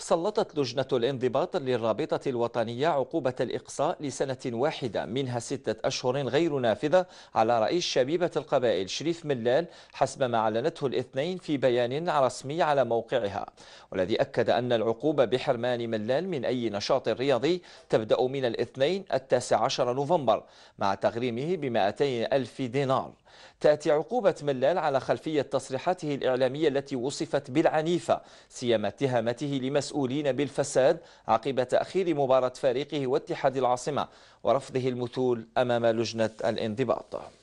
سلطت لجنة الانضباط للرابطة الوطنية عقوبة الإقصاء لسنة واحدة منها ستة أشهر غير نافذة على رئيس شبيبة القبائل شريف ملال حسب ما أعلنته الاثنين في بيان رسمي على موقعها والذي أكد أن العقوبة بحرمان ملال من أي نشاط رياضي تبدأ من الاثنين التاسع عشر نوفمبر مع تغريمه بمائتين ألف دينار تأتي عقوبة ملال على خلفية تصريحاته الإعلامية التي وصفت بالعنيفة سيما اتهامته لمسؤولين بالفساد عقب تأخير مباراة فريقه واتحاد العاصمة ورفضه المثول أمام لجنة الانضباط